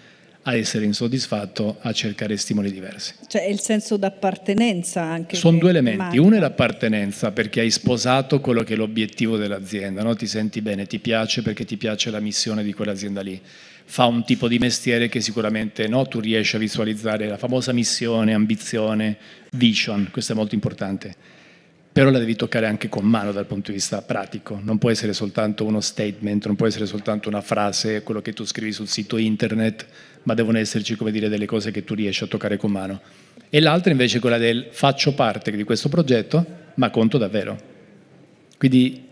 a essere insoddisfatto, a cercare stimoli diversi. Cioè il senso d'appartenenza anche. Sono due elementi. Manca. Uno è l'appartenenza perché hai sposato quello che è l'obiettivo dell'azienda, no? ti senti bene, ti piace perché ti piace la missione di quell'azienda lì. Fa un tipo di mestiere che sicuramente no? tu riesci a visualizzare la famosa missione, ambizione, vision, questo è molto importante. Però la devi toccare anche con mano dal punto di vista pratico, non può essere soltanto uno statement, non può essere soltanto una frase, quello che tu scrivi sul sito internet, ma devono esserci come dire, delle cose che tu riesci a toccare con mano. E l'altra invece è quella del faccio parte di questo progetto, ma conto davvero. Quindi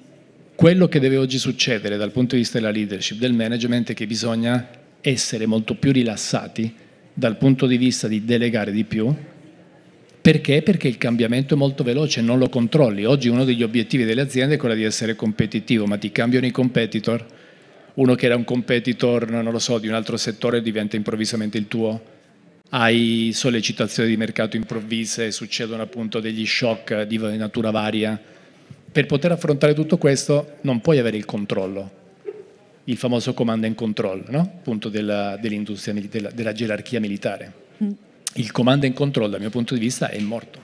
quello che deve oggi succedere dal punto di vista della leadership, del management, è che bisogna essere molto più rilassati dal punto di vista di delegare di più. Perché? Perché il cambiamento è molto veloce, non lo controlli. Oggi uno degli obiettivi delle aziende è quello di essere competitivo, ma ti cambiano i competitor, uno che era un competitor, non lo so, di un altro settore diventa improvvisamente il tuo? Hai sollecitazioni di mercato improvvise, succedono appunto degli shock di natura varia. Per poter affrontare tutto questo non puoi avere il controllo, il famoso command and control, no? appunto della, dell'industria, della, della gerarchia militare. Mm. Il command and control dal mio punto di vista è morto.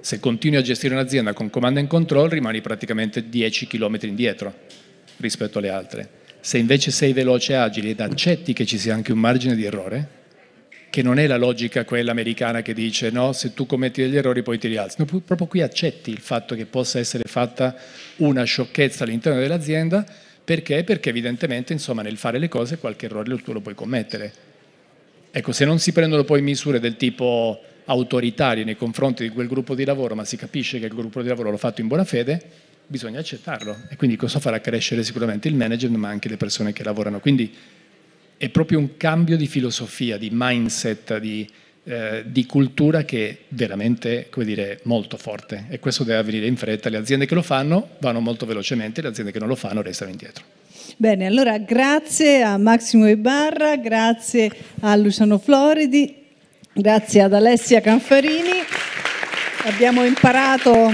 Se continui a gestire un'azienda con command and control rimani praticamente 10 km indietro rispetto alle altre. Se invece sei veloce e agile ed accetti che ci sia anche un margine di errore, che non è la logica quella americana che dice no, se tu commetti degli errori poi ti rialzi. No, proprio qui accetti il fatto che possa essere fatta una sciocchezza all'interno dell'azienda, perché? Perché evidentemente insomma, nel fare le cose qualche errore tu lo puoi commettere. Ecco, se non si prendono poi misure del tipo autoritarie nei confronti di quel gruppo di lavoro, ma si capisce che il gruppo di lavoro l'ha fatto in buona fede, bisogna accettarlo e quindi questo farà crescere sicuramente il management ma anche le persone che lavorano. Quindi è proprio un cambio di filosofia, di mindset, di, eh, di cultura che è veramente come dire, molto forte e questo deve avvenire in fretta. Le aziende che lo fanno vanno molto velocemente, le aziende che non lo fanno restano indietro. Bene, allora grazie a Massimo Ibarra, grazie a Luciano Floridi, grazie ad Alessia Canfarini. Abbiamo imparato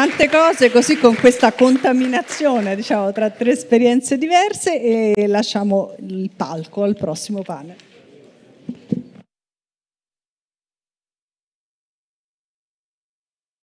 tante cose così con questa contaminazione diciamo, tra tre esperienze diverse e lasciamo il palco al prossimo panel.